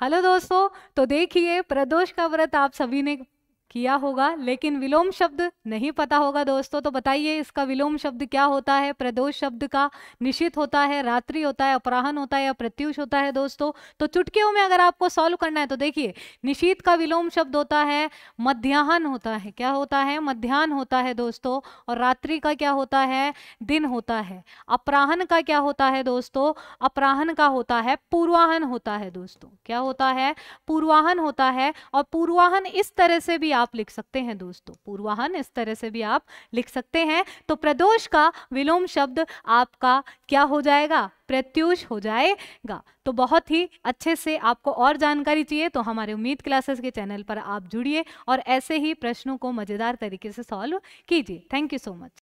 hello दोस्तों तो देखिए प्रदोष का व्रत आप सभी ने किया होगा लेकिन विलोम शब्द नहीं पता होगा दोस्तों तो बताइए इसका विलोम शब्द क्या होता है प्रदोष शब्द का निशित होता है रात्रि होता है अपराहन होता है या प्रत्युष होता है दोस्तों तो चुटकियों में अगर आपको सॉल्व करना है तो देखिए निशित का विलोम शब्द होता है मध्याहन होता है क्या होता है मध्यान्ह होता है दोस्तों और रात्रि का क्या होता है दिन होता है अपराहन का क्या होता है दोस्तों अपराहन का होता है पूर्वाहन होता है दोस्तों क्या होता है पूर्वाहन होता है और पूर्वाहन इस तरह से भी आप लिख सकते हैं दोस्तों पूर्वाहन इस तरह से भी आप लिख सकते हैं तो प्रदोष का विलोम शब्द आपका क्या हो जाएगा प्रत्युष हो जाएगा तो बहुत ही अच्छे से आपको और जानकारी चाहिए तो हमारे उम्मीद क्लासेस के चैनल पर आप जुड़िए और ऐसे ही प्रश्नों को मज़ेदार तरीके से सॉल्व कीजिए थैंक यू सो मच